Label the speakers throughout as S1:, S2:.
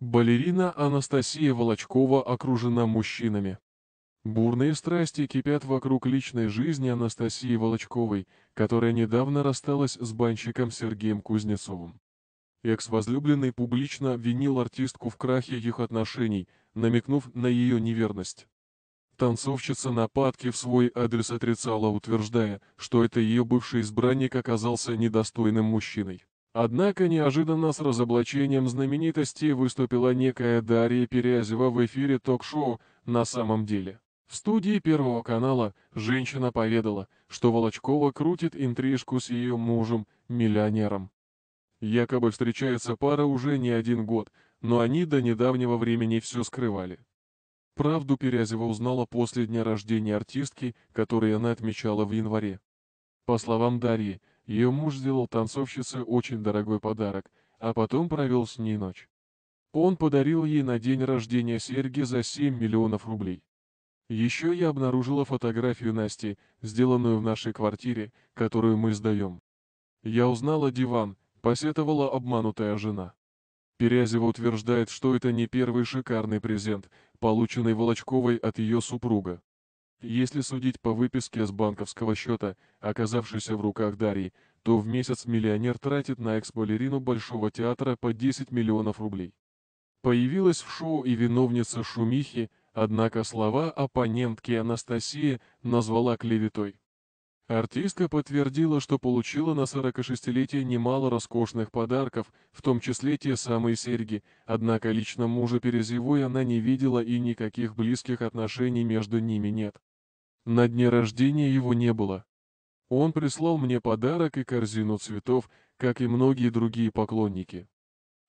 S1: Балерина Анастасия Волочкова окружена мужчинами. Бурные страсти кипят вокруг личной жизни Анастасии Волочковой, которая недавно рассталась с банщиком Сергеем Кузнецовым. Экс-возлюбленный публично обвинил артистку в крахе их отношений, намекнув на ее неверность. Танцовщица нападки в свой адрес отрицала, утверждая, что это ее бывший избранник оказался недостойным мужчиной. Однако неожиданно с разоблачением знаменитости выступила некая Дарья Перязева в эфире ток-шоу «На самом деле». В студии Первого канала женщина поведала, что Волочкова крутит интрижку с ее мужем, миллионером. Якобы встречается пара уже не один год, но они до недавнего времени все скрывали. Правду Перязева узнала после дня рождения артистки, который она отмечала в январе. По словам Дарьи, ее муж сделал танцовщице очень дорогой подарок, а потом провел с ней ночь. Он подарил ей на день рождения серьги за 7 миллионов рублей. Еще я обнаружила фотографию Насти, сделанную в нашей квартире, которую мы сдаем. Я узнала диван, посетовала обманутая жена. Перязева утверждает, что это не первый шикарный презент, полученный Волочковой от ее супруга. Если судить по выписке с банковского счета, оказавшейся в руках Дарьи, то в месяц миллионер тратит на экс-балерину Большого театра по 10 миллионов рублей. Появилась в шоу и виновница шумихи, однако слова оппонентки Анастасии назвала клеветой. Артистка подтвердила, что получила на 46-летие немало роскошных подарков, в том числе те самые серьги, однако лично мужа Перезевой она не видела и никаких близких отношений между ними нет. На дне рождения его не было. Он прислал мне подарок и корзину цветов, как и многие другие поклонники.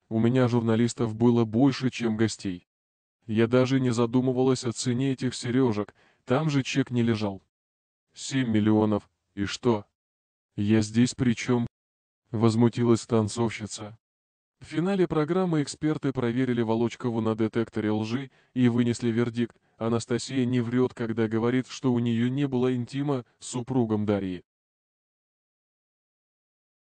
S1: У меня журналистов было больше, чем гостей. Я даже не задумывалась о цене этих сережек, там же чек не лежал. 7 миллионов, и что? Я здесь при чем? Возмутилась танцовщица. В финале программы эксперты проверили Волочкову на детекторе лжи и вынесли вердикт. Анастасия не врет, когда говорит, что у нее не было интима с супругом Дарьи.